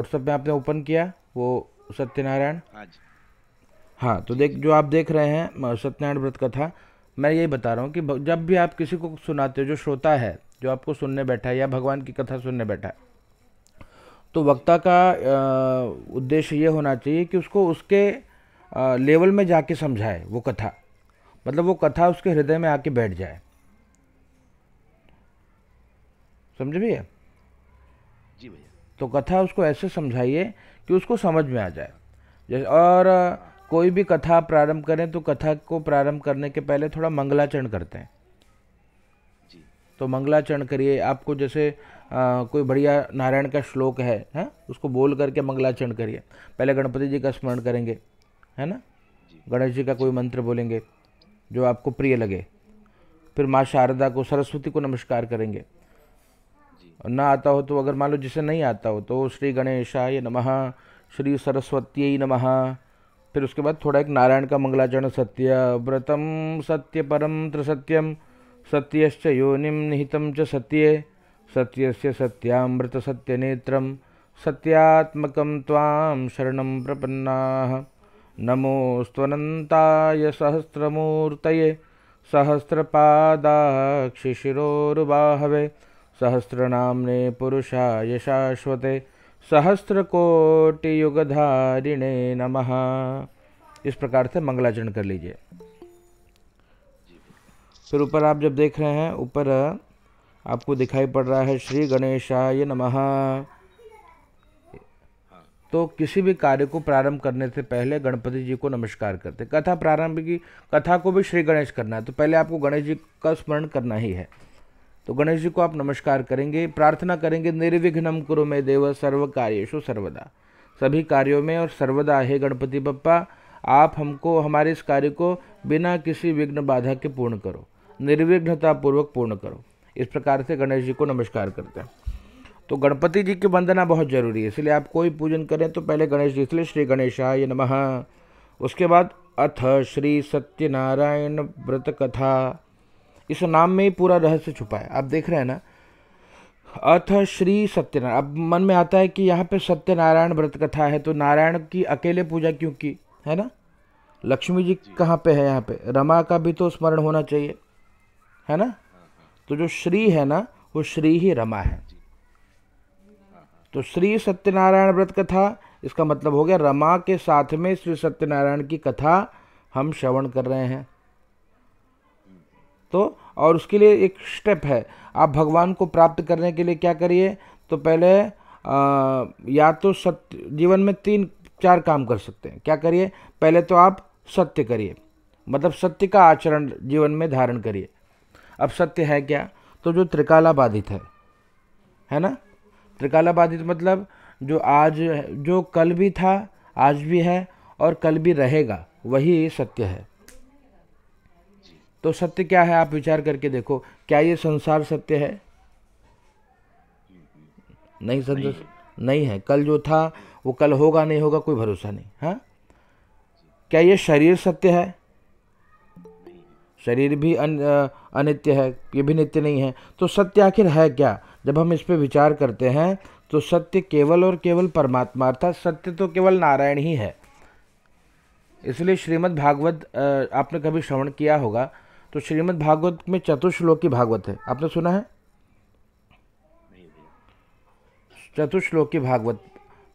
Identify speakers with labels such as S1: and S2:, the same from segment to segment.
S1: WhatsApp में आपने open किया वो सत्यनारायण हाँ, हाँ तो देख जो आप देख रहे हैं सत्यनारायण व्रत कथा मैं यही बता रहा हूँ कि जब भी आप किसी को सुनाते हो जो श्रोता है जो आपको सुनने बैठा है या भगवान की कथा सुनने बैठा है तो वक्ता का उद्देश्य ये होना चाहिए कि उसको उसके लेवल में जाके समझाए वो कथा मतलब वो कथा उसके हृदय में आके बैठ जाए समझ भैया तो कथा उसको ऐसे समझाइए कि उसको समझ में आ जाए जैसे और कोई भी कथा प्रारंभ करें तो कथा को प्रारंभ करने के पहले थोड़ा मंगलाचरण करते हैं जी तो मंगलाचरण करिए आपको जैसे आ, कोई बढ़िया नारायण का श्लोक है है उसको बोल करके मंगलाचरण करिए पहले गणपति जी का स्मरण करेंगे है ना गणेश जी का कोई मंत्र बोलेंगे जो आपको प्रिय लगे फिर माँ शारदा को सरस्वती को नमस्कार करेंगे ना आता हो तो अगर मान लो जिसे नहीं आता हो तो श्री गणेशाय नमः श्री सरस्वती नमः फिर उसके बाद थोड़ा एक नारायण का मंगलाचरण सत्य व्रतम सत्य परम त्रिसत्यम सत्यश्च योनिम निहितम च सत्ये सत्यस्य सत्यामृत सत्य नेत्रम सत्यात्मक ताम शरण प्रपन्ना नमोस्तनताय सहस्रमूर्त सहस्रपादाक्षिशिरोहवे सहस्रनाम्ने सहस्त्र कोटि युगधारिणे नमः इस प्रकार से मंगलाचरण कर लीजिए फिर ऊपर आप जब देख रहे हैं ऊपर आपको दिखाई पड़ रहा है श्री गणेशाय नमः तो किसी भी कार्य को प्रारंभ करने से पहले गणपति जी को नमस्कार करते कथा प्रारंभ की कथा को भी श्री गणेश करना है तो पहले आपको गणेश जी का स्मरण करना ही है तो गणेश जी को आप नमस्कार करेंगे प्रार्थना करेंगे निर्विघ्नम कुरु में देव सर्व कार्येशु सर्वदा सभी कार्यों में और सर्वदा है गणपति पप्पा आप हमको हमारे इस कार्य को बिना किसी विघ्न बाधा के पूर्ण करो निर्विघ्नता पूर्वक पूर्ण करो इस प्रकार से गणेश जी को नमस्कार करते हैं तो गणपति जी की वंदना बहुत जरूरी है इसलिए आप कोई पूजन करें तो पहले गणेश जी इसलिए श्री गणेशाय नमः उसके बाद अथ श्री सत्यनारायण व्रत कथा इस नाम में ही पूरा रहस्य छुपा है आप देख रहे हैं ना अर्थ श्री सत्यनारायण अब मन में आता है कि यहाँ पे सत्यनारायण व्रत कथा है तो नारायण की अकेले पूजा क्यों की है ना लक्ष्मी जी कहाँ पे है यहाँ पे रमा का भी तो स्मरण होना चाहिए है ना तो जो श्री है ना वो श्री ही रमा है तो श्री सत्यनारायण व्रत कथा इसका मतलब हो गया रमा के साथ में श्री सत्यनारायण की कथा हम श्रवण कर रहे हैं तो और उसके लिए एक स्टेप है आप भगवान को प्राप्त करने के लिए क्या करिए तो पहले आ, या तो सत्य जीवन में तीन चार काम कर सकते हैं क्या करिए पहले तो आप सत्य करिए मतलब सत्य का आचरण जीवन में धारण करिए अब सत्य है क्या तो जो त्रिकाला बाधित है है ना त्रिकाला बाधित मतलब जो आज जो कल भी था आज भी है और कल भी रहेगा वही सत्य है तो सत्य क्या है आप विचार करके देखो क्या ये संसार सत्य है नहीं संसार नहीं है कल जो था वो कल होगा नहीं होगा कोई भरोसा नहीं हाँ क्या ये शरीर सत्य है शरीर भी अन, अनित्य है ये भी नित्य नहीं है तो सत्य आखिर है क्या जब हम इस पर विचार करते हैं तो सत्य केवल और केवल परमात्मा अर्थात सत्य तो केवल नारायण ही है इसलिए श्रीमद् भागवत आपने कभी श्रवण किया होगा तो श्रीमद् भागवत में चतुर्श्लोक की भागवत है आपने सुना है चतुर्श्लोक की भागवत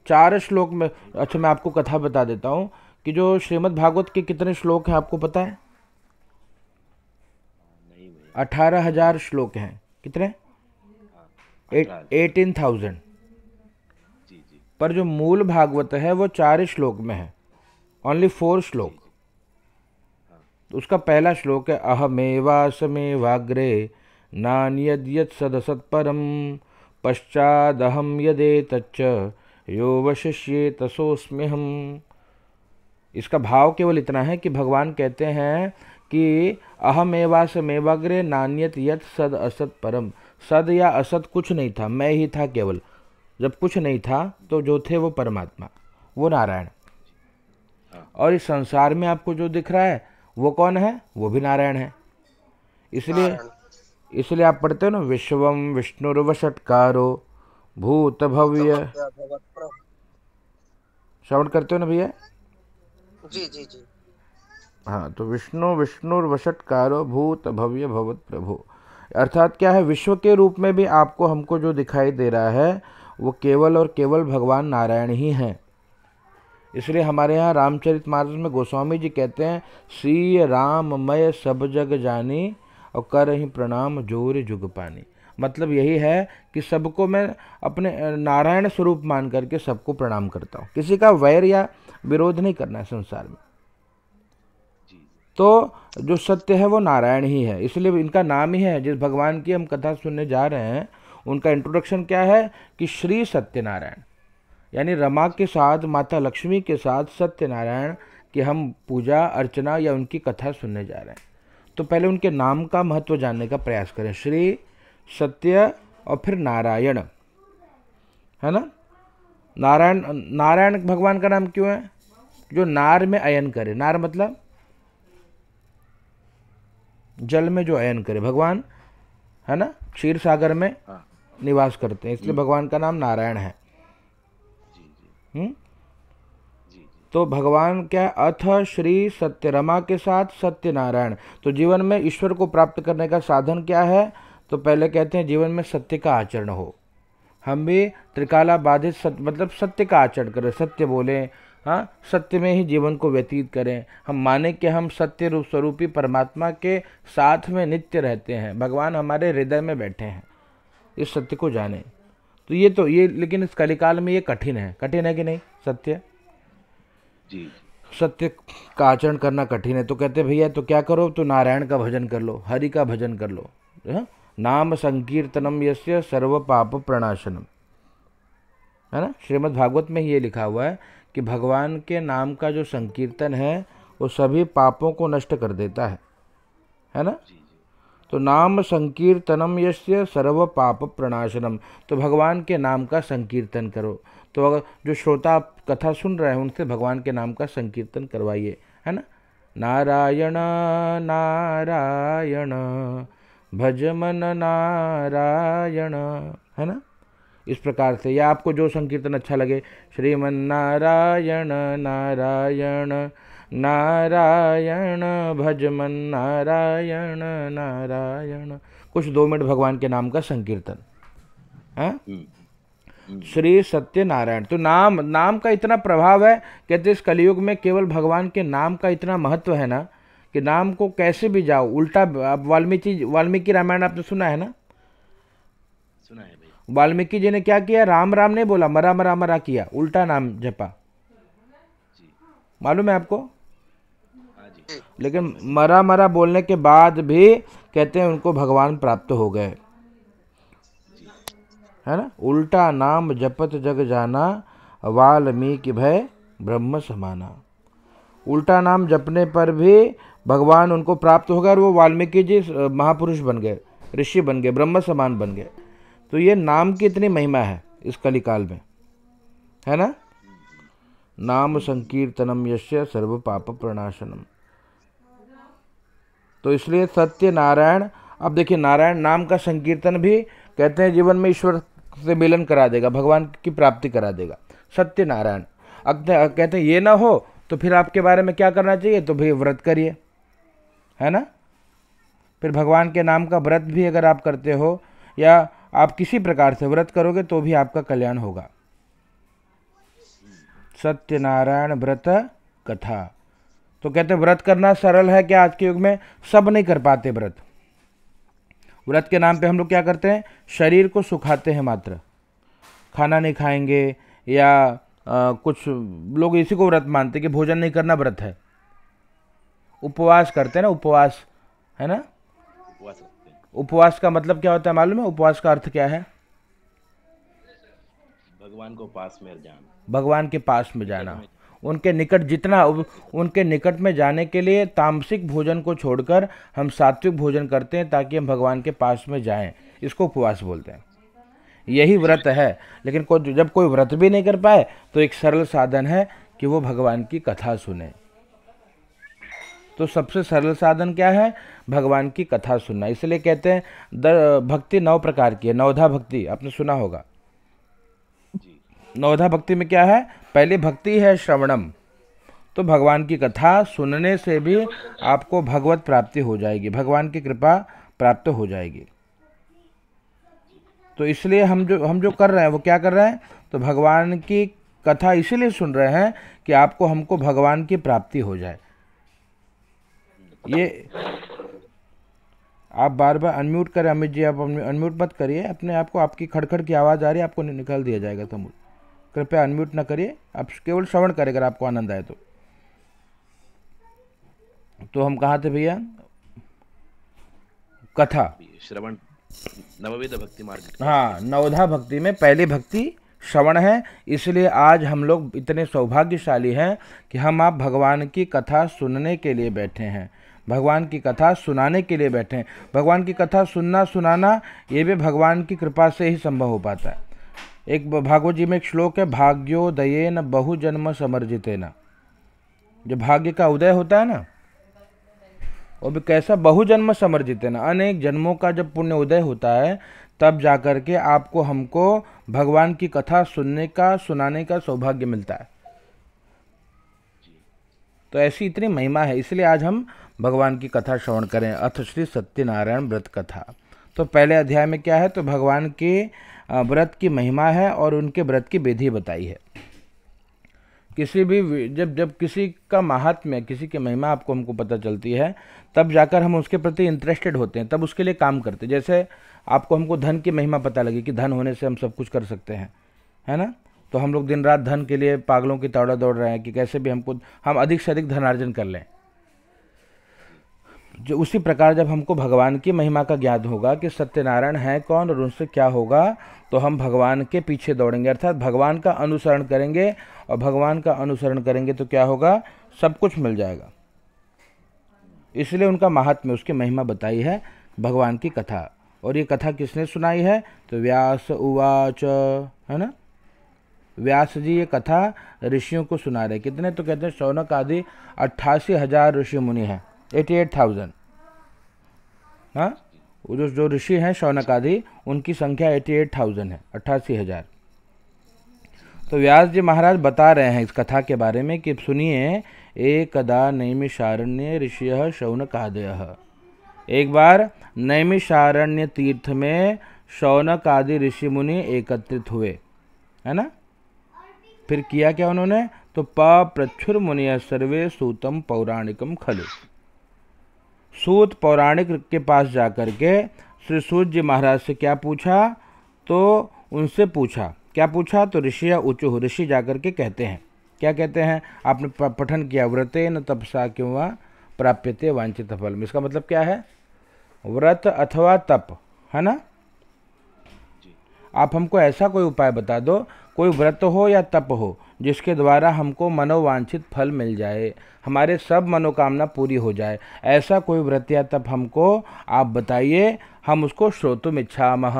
S1: चार श्लोक में अच्छा मैं आपको कथा बता देता हूँ कि जो श्रीमद् भागवत के कितने श्लोक हैं आपको पता है अठारह हजार श्लोक हैं कितने एटीन थाउजेंड पर जो मूल भागवत है वो चार श्लोक में है ओनली फोर श्लोक तो उसका पहला श्लोक है अहमेवासमेवाग्रे नान यद सदसत्परम पश्चादहम यदे तच्च यो वशिष्ये तसोस्म्य हम इसका भाव केवल इतना है कि भगवान कहते हैं कि अहमेवासमेवाग्रे नान्यत यत सद असत परम सद या असत कुछ नहीं था मैं ही था केवल जब कुछ नहीं था तो जो थे वो परमात्मा वो नारायण हाँ। और इस संसार में आपको जो दिख रहा है वो कौन है वो भी नारायण है इसलिए इसलिए आप पढ़ते हो ना विश्वम विष्णुर्वषटकारो भूत भव्य श्रवण करते हो ना भैया जी जी जी हाँ तो विष्णु विष्णु विष्णुर्वषटकारो भूत भव्य भवत प्रभु अर्थात क्या है विश्व के रूप में भी आपको हमको जो दिखाई दे रहा है वो केवल और केवल भगवान नारायण ही हैं इसलिए हमारे यहाँ रामचरित मानस में गोस्वामी जी कहते हैं श्री मय सब जग जानी और कर ही प्रणाम जोर जुग पानी मतलब यही है कि सबको मैं अपने नारायण स्वरूप मान करके सबको प्रणाम करता हूँ किसी का वैर या विरोध नहीं करना है संसार में तो जो सत्य है वो नारायण ही है इसलिए इनका नाम ही है जिस भगवान की हम कथा सुनने जा रहे हैं उनका इंट्रोडक्शन क्या है कि श्री सत्यनारायण यानी रमा के साथ माता लक्ष्मी के साथ सत्यनारायण की हम पूजा अर्चना या उनकी कथा सुनने जा रहे हैं तो पहले उनके नाम का महत्व जानने का प्रयास करें श्री सत्य और फिर नारायण है ना नारायण नारायण भगवान का नाम क्यों है जो नार में अयन करे नार मतलब जल में जो अयन करे भगवान है ना क्षीर सागर में हाँ। निवास करते हैं इसलिए हम्म। भगवान का नाम नारायण है हम्म? तो भगवान क्या अथ श्री सत्य रमा के साथ सत्यनारायण तो जीवन में ईश्वर को प्राप्त करने का साधन क्या है तो पहले कहते हैं जीवन में सत्य का आचरण हो हम भी त्रिकाला बाधित सत्य मतलब सत्य का आचरण करें सत्य बोलें हाँ सत्य में ही जीवन को व्यतीत करें हम माने कि हम सत्य रूप स्वरूपी परमात्मा के साथ में नित्य रहते हैं भगवान हमारे हृदय में बैठे हैं इस सत्य को जानें तो ये तो ये लेकिन इस कलिकाल में ये कठिन है कठिन है कि नहीं सत्य जी सत्य का आचरण करना कठिन है तो कहते भैया तो क्या करो तो नारायण का भजन कर लो हरि का भजन कर लो है हाँ? नाम संकीर्तनम यस्य सर्व पाप प्रणाशनम है ना श्रीमद् भागवत में ये लिखा हुआ है कि भगवान के नाम का जो संकीर्तन है वो सभी पापों को नष्ट कर देता है है ना तो नाम संकीर्तनम यश्य सर्व पाप प्रणाशनम तो भगवान के नाम का संकीर्तन करो तो अगर जो श्रोता कथा सुन रहे हैं उनसे भगवान के नाम का संकीर्तन करवाइए है ना नारायण नारायण भजमन नारायण है ना इस प्रकार से या आपको जो संकीर्तन अच्छा लगे श्रीमन नारायण नारायण नारायण भजमन नारायण नारायण कुछ दो मिनट भगवान के नाम का संकीर्तन है हाँ? हम्म। हम्म। श्री सत्यनारायण तो नाम नाम का इतना प्रभाव है कहते इस कलयुग में केवल भगवान के नाम का इतना महत्व है ना कि नाम को कैसे भी जाओ उल्टा अब वाल्मीकि वाल्मीकि रामायण आपने सुना है ना सुना है वाल्मीकि जी ने क्या किया राम राम ने बोला मरा मरा मरा किया उल्टा नाम जपा मालूम है आपको लेकिन मरा मरा बोलने के बाद भी कहते हैं उनको भगवान प्राप्त हो गए है ना उल्टा नाम जपत जग जाना वाल्मीकि भय ब्रह्म समाना उल्टा नाम जपने पर भी भगवान उनको प्राप्त हो गए और वो वाल्मीकि जी महापुरुष बन गए ऋषि बन गए ब्रह्म समान बन गए तो ये नाम की इतनी महिमा है इस कलिकाल में है ना नाम संकीर्तनम यश्य सर्व पाप प्रणाशनम तो इसलिए सत्य नारायण अब देखिए नारायण नाम का संकीर्तन भी कहते हैं जीवन में ईश्वर से मिलन करा देगा भगवान की प्राप्ति करा देगा सत्य नारायण अब कहते हैं ये ना हो तो फिर आपके बारे में क्या करना चाहिए तो भाई व्रत करिए है ना फिर भगवान के नाम का व्रत भी अगर आप करते हो या आप किसी प्रकार से व्रत करोगे तो भी आपका कल्याण होगा सत्यनारायण व्रत कथा तो कहते हैं व्रत करना सरल है क्या आज के युग में सब नहीं कर पाते व्रत व्रत के नाम पे हम लोग क्या करते हैं शरीर को सुखाते हैं मात्र खाना नहीं खाएंगे या आ, कुछ लोग इसी को व्रत मानते कि भोजन नहीं करना व्रत है उपवास करते हैं ना उपवास है ना उपवास का मतलब क्या होता है मालूम है उपवास का अर्थ क्या है
S2: भगवान को पास में जाना
S1: भगवान के पास में जाना उनके निकट जितना उनके निकट में जाने के लिए तामसिक भोजन को छोड़कर हम सात्विक भोजन करते हैं ताकि हम भगवान के पास में जाएं इसको उपवास बोलते हैं यही व्रत है लेकिन को जब कोई व्रत भी नहीं कर पाए तो एक सरल साधन है कि वो भगवान की कथा सुने तो सबसे सरल साधन क्या है भगवान की कथा सुनना इसलिए कहते हैं भक्ति नौ प्रकार की है नवधा भक्ति आपने सुना होगा नवधा भक्ति में क्या है पहली भक्ति है श्रवणम तो भगवान की कथा सुनने से भी आपको भगवत प्राप्ति हो जाएगी भगवान की कृपा प्राप्त हो जाएगी तो इसलिए हम जो हम जो कर रहे हैं वो क्या कर रहे हैं तो भगवान की कथा इसीलिए सुन रहे हैं कि आपको हमको भगवान की प्राप्ति हो जाए ये आप बार बार अनम्यूट करें अमित जी आप अनम्यूट मत करिए अपने आप को आपकी खड़खड़ की आवाज़ आ रही है आपको निकाल दिया जाएगा समूह तो कृपया अनम्यूट ना करिए आप केवल श्रवण करें अगर आपको आनंद आए तो तो हम कहाँ थे भैया कथा
S2: श्रवण नवविध भक्ति मार्ग
S1: हाँ नवधा भक्ति में पहली भक्ति श्रवण है इसलिए आज हम लोग इतने सौभाग्यशाली हैं कि हम आप भगवान की कथा सुनने के लिए बैठे हैं भगवान की कथा सुनाने के लिए बैठे हैं भगवान की कथा सुनना सुनाना ये भी भगवान की कृपा से ही संभव हो पाता है एक भागवत जी में एक श्लोक है न बहुजन्म समर्जित न जो भाग्य का उदय होता है ना वो भी कैसा बहुजन्म समर्जित है ना अनेक जन्मों का जब पुण्य उदय होता है तब जाकर के आपको हमको भगवान की कथा सुनने का सुनाने का सौभाग्य मिलता है तो ऐसी इतनी महिमा है इसलिए आज हम भगवान की कथा श्रवण करें अथ श्री सत्यनारायण व्रत कथा तो पहले अध्याय में क्या है तो भगवान के व्रत की महिमा है और उनके व्रत की विधि बताई है किसी भी जब जब किसी का महात्म्य किसी की महिमा आपको हमको पता चलती है तब जाकर हम उसके प्रति इंटरेस्टेड होते हैं तब उसके लिए काम करते हैं जैसे आपको हमको धन की महिमा पता लगी कि धन होने से हम सब कुछ कर सकते हैं है ना तो हम लोग दिन रात धन के लिए पागलों की तौड़ा दौड़ रहे हैं कि कैसे भी हमको हम अधिक से अधिक धनार्जन कर लें जो उसी प्रकार जब हमको भगवान की महिमा का ज्ञात होगा कि सत्यनारायण है कौन और उनसे क्या होगा तो हम भगवान के पीछे दौड़ेंगे अर्थात भगवान का अनुसरण करेंगे और भगवान का अनुसरण करेंगे तो क्या होगा सब कुछ मिल जाएगा इसलिए उनका महात्म्य उसकी महिमा बताई है भगवान की कथा और ये कथा किसने सुनाई है तो व्यास उवाच है ना व्यास जी ये कथा ऋषियों को सुना रहे कितने तो कहते हैं शौनक आदि अट्ठासी हजार ऋषि मुनि हैं एटी एट थाउजेंड हाँ जो जो ऋषि हैं शौनक आदि उनकी संख्या एटी एट थाउजेंड है अट्ठासी हज़ार तो व्यास जी महाराज बता रहे हैं इस कथा के बारे में कि सुनिए एकदा नैमिषारण्य ऋषि शौनकादय एक बार नैमिषारण्य तीर्थ में शौनक आदि ऋषि मुनि एकत्रित हुए है ना फिर किया क्या उन्होंने तो प प्रच्छुर मुनिय सर्वे सूतम पौराणिकम खलु सूत पौराणिक के पास जा कर के श्री सूत जी महाराज से क्या पूछा तो उनसे पूछा क्या पूछा तो ऋषि या ऊँचो ऋषि जा कर के कहते हैं क्या कहते हैं आपने पठन किया व्रते न तपसा क्यों प्राप्यते वांछित फल तो इसका मतलब क्या है व्रत अथवा तप है ना आप हमको ऐसा कोई उपाय बता दो कोई व्रत हो या तप हो जिसके द्वारा हमको मनोवांछित फल मिल जाए हमारे सब मनोकामना पूरी हो जाए ऐसा कोई व्रत या तप हमको आप बताइए हम उसको श्रोतुम इच्छा मह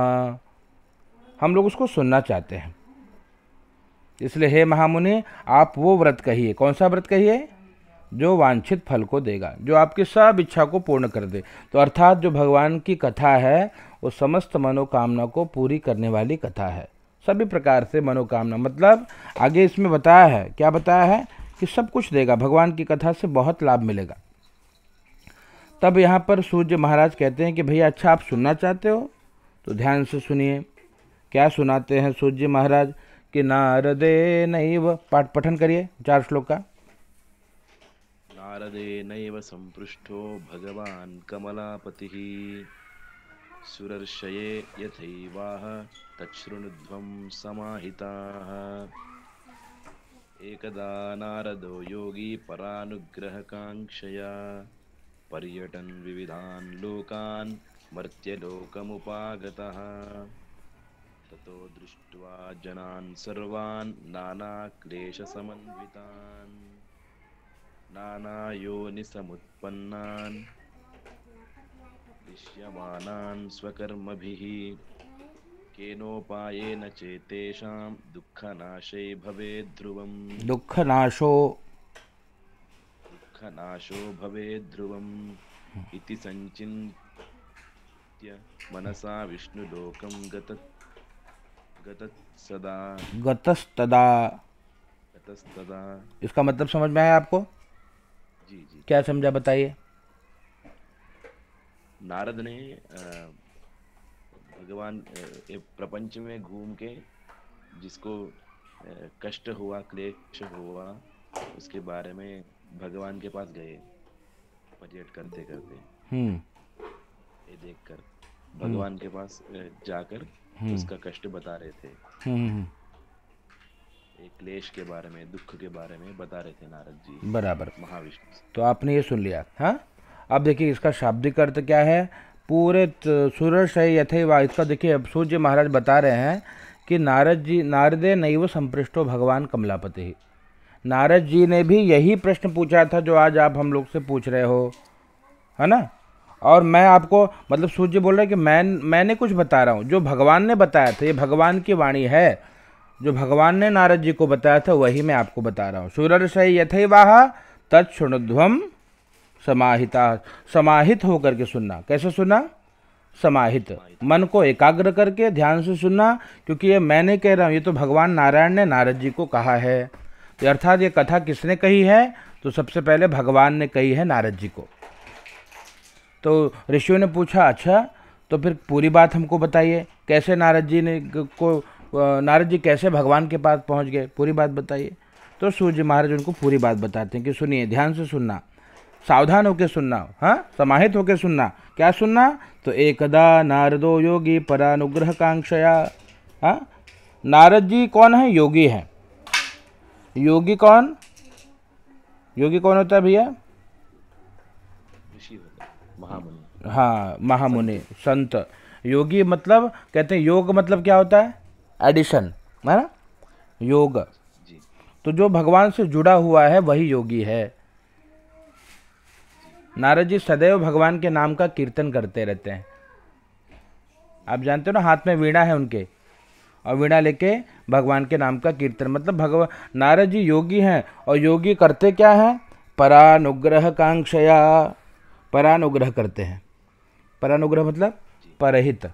S1: हम लोग उसको सुनना चाहते हैं इसलिए हे महामुनि आप वो व्रत कहिए कौन सा व्रत कहिए जो वांछित फल को देगा जो आपकी सब इच्छा को पूर्ण कर दे तो अर्थात जो भगवान की कथा है वो समस्त मनोकामना को पूरी करने वाली कथा है सभी प्रकार से मनोकामना मतलब आगे इसमें बताया है क्या बताया है कि सब कुछ देगा भगवान की कथा से बहुत लाभ मिलेगा तब यहाँ पर सूर्य महाराज कहते हैं कि भैया अच्छा आप सुनना चाहते हो तो ध्यान से सुनिए क्या सुनाते हैं सूर्य महाराज कि नारदे नैव पाठ पठन करिए चार श्लोक का
S2: नारदे नैव संपृष्टो भगवान कमलापति सुरर्षये यथैवाह तच्छृणुध्वं समाहिताः एकदा नारदो परानुग्रहकाङ्क्षया पर्यटन् विविधान् लोकान् मर्त्यलोकमुपागतः ततो दृष्ट्वा जनान् सर्वान् नानाक्लेशसमन्वितान् नानायोनिसमुत्पन्नान् क्लिश्यमानान् स्वकर्मभिः केनोपायेन चेतेषां दुःखनाशे भवेद् ध्रुवम्
S1: दुःखनाशो
S2: दुःखनाशो भवेद् ध्रुवम् इति सञ्चिन्त्य मनसा विष्णुलोकं गतत् गतत्सदा
S1: गतस्तदा
S2: गतस्तदा
S1: इसका मतलब समझ में आया आपको जी जी क्या समझा बताइए
S2: नारद ने भगवान प्रपंच में घूम के जिसको कष्ट हुआ क्लेश हुआ उसके बारे में भगवान के पास गए पर्यट करते करते हम्म। ये देख कर भगवान हम्म। के पास जाकर हम्म। उसका कष्ट बता रहे थे एक क्लेश के बारे में दुख के बारे में बता रहे थे नारद जी बराबर महाविष्णु
S1: तो आपने ये सुन लिया हाँ अब देखिए इसका शाब्दिक अर्थ क्या है पूरे सूरज है वा इसका देखिए अब सूर्य महाराज बता रहे हैं कि नारद जी नारदे नैव संपृष्टो भगवान कमलापति नारद जी ने भी यही प्रश्न पूछा था जो आज आप हम लोग से पूछ रहे हो है ना और मैं आपको मतलब सूर्य बोल रहे हैं कि मैं मैंने कुछ बता रहा हूँ जो भगवान ने बताया था ये भगवान की वाणी है जो भगवान ने नारद जी को बताया था वही मैं आपको बता रहा हूँ सूरज यथे वाह तत्सुणध्वम समाहिता समाहित होकर के सुनना कैसे सुनना समाहित मन को एकाग्र करके ध्यान से सुनना क्योंकि ये मैं नहीं कह रहा हूँ ये तो भगवान नारायण ने नारद जी को कहा है तो अर्थात ये कथा किसने कही है तो सबसे पहले भगवान ने कही है नारद जी को तो ऋषियों ने पूछा अच्छा तो फिर पूरी बात हमको बताइए कैसे नारद जी ने को नारद जी कैसे भगवान के पास पहुंच गए पूरी बात बताइए तो सूर्य महाराज उनको पूरी बात बताते हैं कि सुनिए ध्यान से सुनना सावधान होकर सुनना हाँ समाहित होकर सुनना क्या सुनना तो एकदा नारदो योगी परानुग्रह कांक्षया हाँ नारद जी कौन है योगी है योगी कौन योगी कौन होता है भैया हाँ महामुनि संत योगी मतलब कहते हैं योग मतलब क्या होता है एडिशन है ना योग तो जो भगवान से जुड़ा हुआ है वही योगी है नारद जी सदैव भगवान के नाम का कीर्तन करते रहते हैं आप जानते हो ना हाथ में वीणा है उनके और वीणा लेके भगवान के नाम का कीर्तन मतलब भगवान नारद जी योगी हैं और योगी करते क्या हैं परानुग्रह कांक्षया परानुग्रह करते हैं परानुग्रह मतलब परहित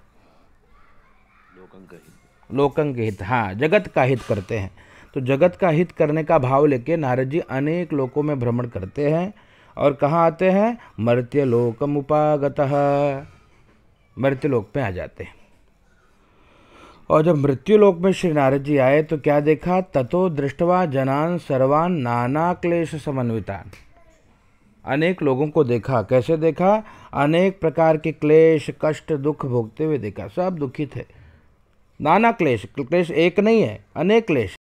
S1: लोकंग हित हाँ जगत का हित करते हैं तो जगत का हित करने का भाव लेके नारद जी अनेक लोकों में भ्रमण करते हैं और कहाँ आते हैं मर्त्यलोकम उपागत मृत्युलोक में आ जाते हैं और जब मृत्युलोक में श्री नारद जी आए तो क्या देखा ततो दृष्टवा जनान सर्वान नाना क्लेश समन्वितान अनेक लोगों को देखा कैसे देखा अनेक प्रकार के क्लेश कष्ट दुख भोगते हुए देखा सब दुखी थे नाना क्लेश क्लेश एक नहीं है अनेक क्लेश